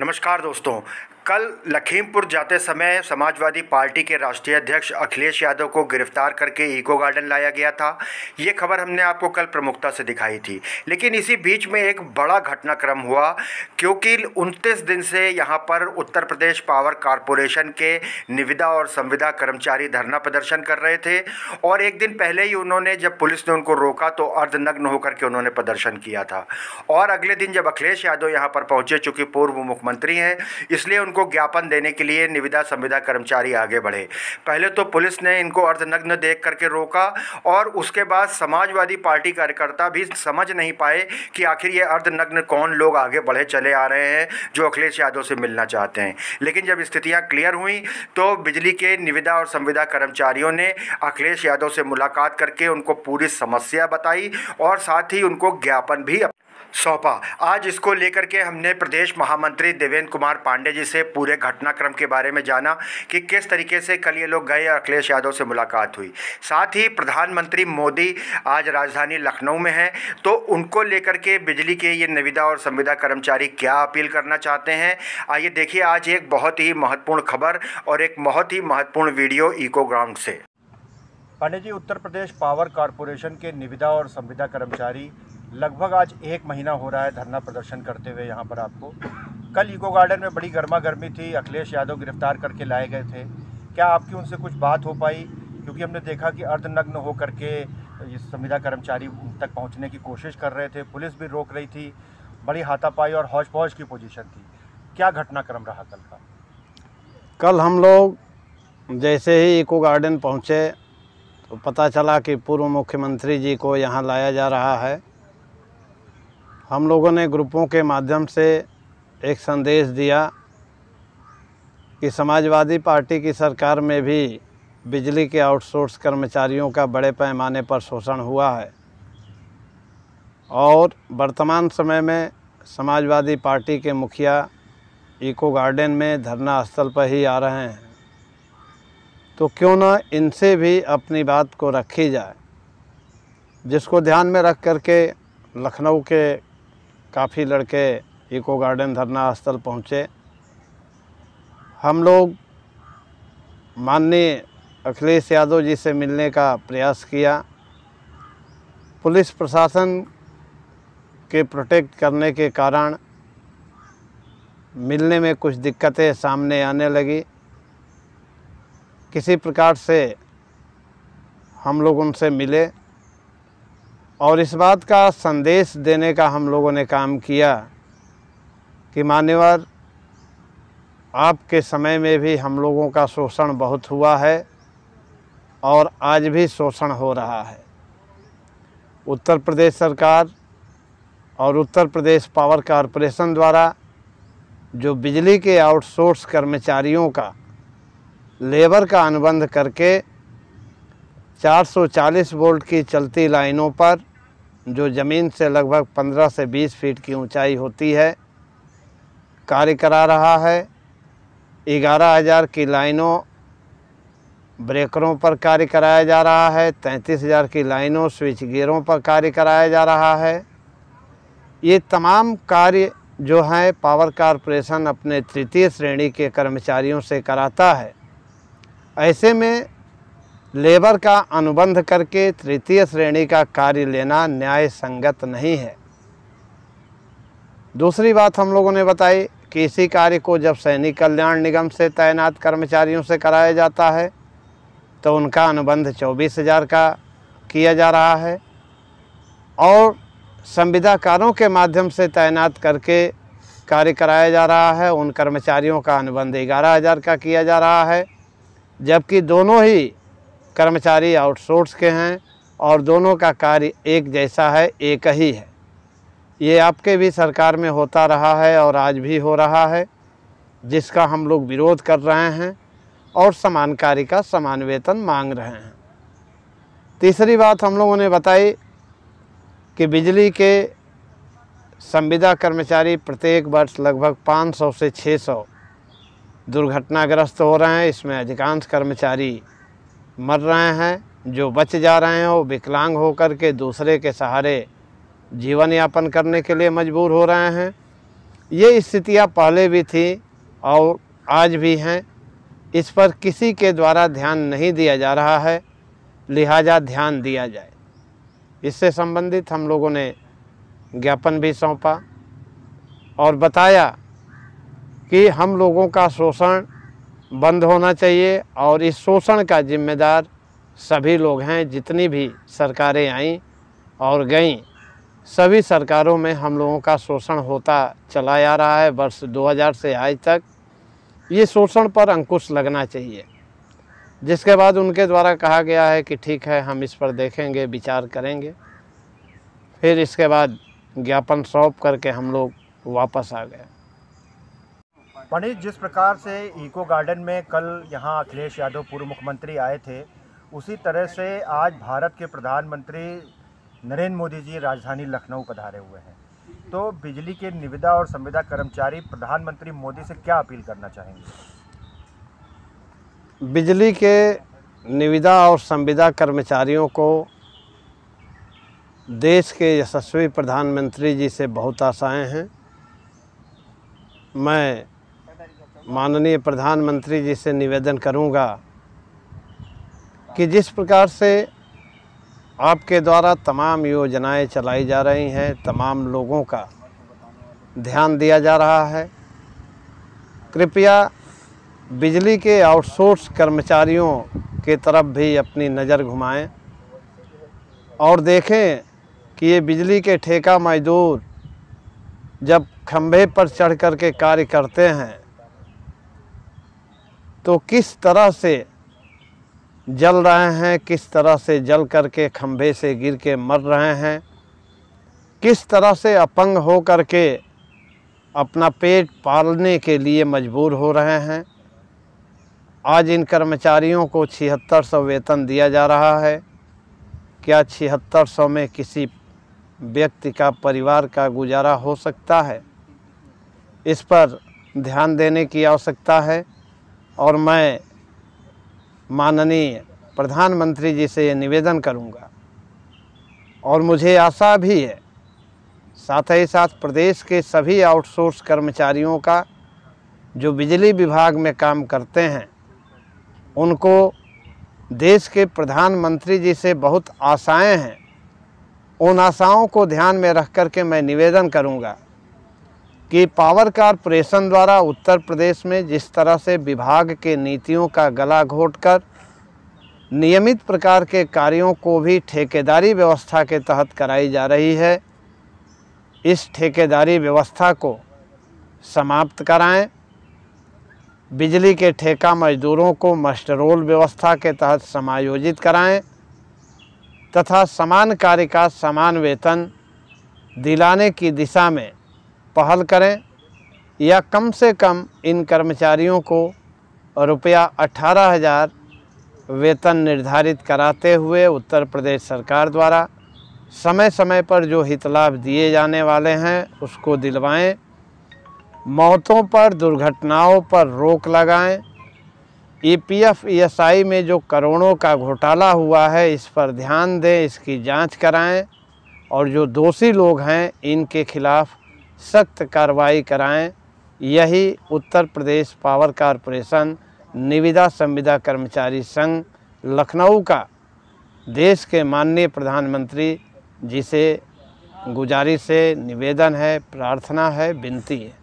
नमस्कार दोस्तों कल लखीमपुर जाते समय समाजवादी पार्टी के राष्ट्रीय अध्यक्ष अखिलेश यादव को गिरफ्तार करके इको गार्डन लाया गया था ये खबर हमने आपको कल प्रमुखता से दिखाई थी लेकिन इसी बीच में एक बड़ा घटनाक्रम हुआ क्योंकि उनतीस दिन से यहाँ पर उत्तर प्रदेश पावर कारपोरेशन के निविदा और संविदा कर्मचारी धरना प्रदर्शन कर रहे थे और एक दिन पहले ही उन्होंने जब पुलिस ने उनको रोका तो अर्धनग्न होकर के उन्होंने प्रदर्शन किया था और अगले दिन जब अखिलेश यादव यहाँ पर पहुँचे चूँकि पूर्व मुख्यमंत्री हैं इसलिए उनको ज्ञापन देने के लिए निविदा संविदा कर्मचारी आगे बढ़े पहले तो पुलिस ने इनको अर्धनग्न देख करके रोका और उसके बाद समाजवादी पार्टी कार्यकर्ता भी समझ नहीं पाए कि आखिर ये अर्धनग्न कौन लोग आगे बढ़े चले आ रहे हैं जो अखिलेश यादव से मिलना चाहते हैं लेकिन जब स्थितियाँ क्लियर हुई तो बिजली के निविदा और संविदा कर्मचारियों ने अखिलेश यादव से मुलाकात करके उनको पूरी समस्या बताई और साथ ही उनको ज्ञापन भी सौंपा आज इसको लेकर के हमने प्रदेश महामंत्री देवेंद्र कुमार पांडे जी से पूरे घटनाक्रम के बारे में जाना कि किस तरीके से कल ये लोग गए और अखिलेश यादव से मुलाकात हुई साथ ही प्रधानमंत्री मोदी आज राजधानी लखनऊ में हैं तो उनको लेकर के बिजली के ये निविदा और संविदा कर्मचारी क्या अपील करना चाहते हैं आइए देखिए आज एक बहुत ही महत्वपूर्ण खबर और एक बहुत ही महत्वपूर्ण वीडियो इको ग्राउंड से पांडे जी उत्तर प्रदेश पावर कॉरपोरेशन के निविदा और संविदा कर्मचारी लगभग आज एक महीना हो रहा है धरना प्रदर्शन करते हुए यहाँ पर आपको कल इको गार्डन में बड़ी गर्मा गर्मी थी अखिलेश यादव गिरफ्तार करके लाए गए थे क्या आपकी उनसे कुछ बात हो पाई क्योंकि हमने देखा कि अर्धनग्न होकर के संविदा कर्मचारी तक पहुँचने की कोशिश कर रहे थे पुलिस भी रोक रही थी बड़ी हाथापाई और हौज फौज की पोजिशन थी क्या घटनाक्रम रहा कल का कल हम लोग जैसे ही इको गार्डन पहुँचे तो पता चला कि पूर्व मुख्यमंत्री जी को यहाँ लाया जा रहा है हम लोगों ने ग्रुपों के माध्यम से एक संदेश दिया कि समाजवादी पार्टी की सरकार में भी बिजली के आउटसोर्स कर्मचारियों का बड़े पैमाने पर शोषण हुआ है और वर्तमान समय में समाजवादी पार्टी के मुखिया इको गार्डन में धरना स्थल पर ही आ रहे हैं तो क्यों ना इनसे भी अपनी बात को रखी जाए जिसको ध्यान में रख करके लखनऊ के काफ़ी लड़के इको गार्डन धरना स्थल पहुँचे हम लोग माननीय अखिलेश यादव जी से मिलने का प्रयास किया पुलिस प्रशासन के प्रोटेक्ट करने के कारण मिलने में कुछ दिक्कतें सामने आने लगी किसी प्रकार से हम लोग उनसे मिले और इस बात का संदेश देने का हम लोगों ने काम किया कि मान्यवर आपके समय में भी हम लोगों का शोषण बहुत हुआ है और आज भी शोषण हो रहा है उत्तर प्रदेश सरकार और उत्तर प्रदेश पावर कारपोरेशन द्वारा जो बिजली के आउटसोर्स कर्मचारियों का लेबर का अनुबंध करके 440 वोल्ट की चलती लाइनों पर जो ज़मीन से लगभग 15 से 20 फीट की ऊंचाई होती है कार्य करा रहा है ग्यारह हज़ार की लाइनों ब्रेकरों पर कार्य कराया जा रहा है तैंतीस हज़ार की लाइनों स्विच गेयरों पर कार्य कराया जा रहा है ये तमाम कार्य जो हैं पावर कारपोरेशन अपने तृतीय श्रेणी के कर्मचारियों से कराता है ऐसे में लेबर का अनुबंध करके तृतीय श्रेणी का कार्य लेना न्याय संगत नहीं है दूसरी बात हम लोगों ने बताई कि इसी कार्य को जब सैनिक कल्याण निगम से तैनात कर्मचारियों से कराया जाता है तो उनका अनुबंध चौबीस हज़ार का किया जा रहा है और संविदाकारों के माध्यम से तैनात करके कार्य कराया जा रहा है उन कर्मचारियों का अनुबंध ग्यारह हज़ार का किया जा रहा है जबकि दोनों ही कर्मचारी आउटसोर्स के हैं और दोनों का कार्य एक जैसा है एक ही है ये आपके भी सरकार में होता रहा है और आज भी हो रहा है जिसका हम लोग विरोध कर रहे हैं और समान कार्य का समान वेतन मांग रहे हैं तीसरी बात हम लोगों ने बताई कि बिजली के संविदा कर्मचारी प्रत्येक वर्ष लगभग 500 से 600 दुर्घटनाग्रस्त हो रहे हैं इसमें अधिकांश कर्मचारी मर रहे हैं जो बच जा रहे हैं वो विकलांग होकर के दूसरे के सहारे जीवन यापन करने के लिए मजबूर हो रहे हैं ये स्थितियाँ पहले भी थी और आज भी हैं इस पर किसी के द्वारा ध्यान नहीं दिया जा रहा है लिहाजा ध्यान दिया जाए इससे संबंधित हम लोगों ने ज्ञापन भी सौंपा और बताया कि हम लोगों का शोषण बंद होना चाहिए और इस शोषण का जिम्मेदार सभी लोग हैं जितनी भी सरकारें आईं और गईं सभी सरकारों में हम लोगों का शोषण होता चला आ रहा है वर्ष 2000 से आज तक ये शोषण पर अंकुश लगना चाहिए जिसके बाद उनके द्वारा कहा गया है कि ठीक है हम इस पर देखेंगे विचार करेंगे फिर इसके बाद ज्ञापन सौंप करके हम लोग वापस आ गए पंडित जिस प्रकार से इको गार्डन में कल यहाँ अखिलेश यादव पूर्व मुख्यमंत्री आए थे उसी तरह से आज भारत के प्रधानमंत्री नरेंद्र मोदी जी राजधानी लखनऊ पधारे हुए हैं तो बिजली के निविदा और संविदा कर्मचारी प्रधानमंत्री मोदी से क्या अपील करना चाहेंगे बिजली के निविदा और संविदा कर्मचारियों को देश के यशस्वी प्रधानमंत्री जी से बहुत आशाएँ हैं मैं माननीय प्रधानमंत्री जी से निवेदन करूंगा कि जिस प्रकार से आपके द्वारा तमाम योजनाएं चलाई जा रही हैं तमाम लोगों का ध्यान दिया जा रहा है कृपया बिजली के आउटसोर्स कर्मचारियों के तरफ भी अपनी नज़र घुमाएं और देखें कि ये बिजली के ठेका मजदूर जब खंभे पर चढ़ कर के कार्य करते हैं तो किस तरह से जल रहे हैं किस तरह से जल करके खंभे से गिर के मर रहे हैं किस तरह से अपंग हो कर के अपना पेट पालने के लिए मजबूर हो रहे हैं आज इन कर्मचारियों को छिहत्तर सौ वेतन दिया जा रहा है क्या छिहत्तर सौ में किसी व्यक्ति का परिवार का गुजारा हो सकता है इस पर ध्यान देने की आवश्यकता है और मैं माननीय प्रधानमंत्री जी से ये निवेदन करूंगा और मुझे आशा भी है साथ ही साथ प्रदेश के सभी आउटसोर्स कर्मचारियों का जो बिजली विभाग में काम करते हैं उनको देश के प्रधानमंत्री जी से बहुत आशाएं हैं उन आशाओं को ध्यान में रख कर के मैं निवेदन करूंगा कि पावर कारपोरेशन द्वारा उत्तर प्रदेश में जिस तरह से विभाग के नीतियों का गला घोटकर नियमित प्रकार के कार्यों को भी ठेकेदारी व्यवस्था के तहत कराई जा रही है इस ठेकेदारी व्यवस्था को समाप्त कराएं बिजली के ठेका मजदूरों को मस्टरोल व्यवस्था के तहत समायोजित कराएं तथा समान कार्य का समान वेतन दिलाने की दिशा में पहल करें या कम से कम इन कर्मचारियों को रुपया अठारह हज़ार वेतन निर्धारित कराते हुए उत्तर प्रदेश सरकार द्वारा समय समय पर जो लाभ दिए जाने वाले हैं उसको दिलवाएं मौतों पर दुर्घटनाओं पर रोक लगाएं ईपीएफ ईएसआई में जो करोड़ों का घोटाला हुआ है इस पर ध्यान दें इसकी जांच कराएं और जो दोषी लोग हैं इनके खिलाफ़ सख्त कार्रवाई कराएं यही उत्तर प्रदेश पावर कारपोरेशन निविदा संविदा कर्मचारी संघ लखनऊ का देश के माननीय प्रधानमंत्री जी से गुजारिश है निवेदन है प्रार्थना है विनती है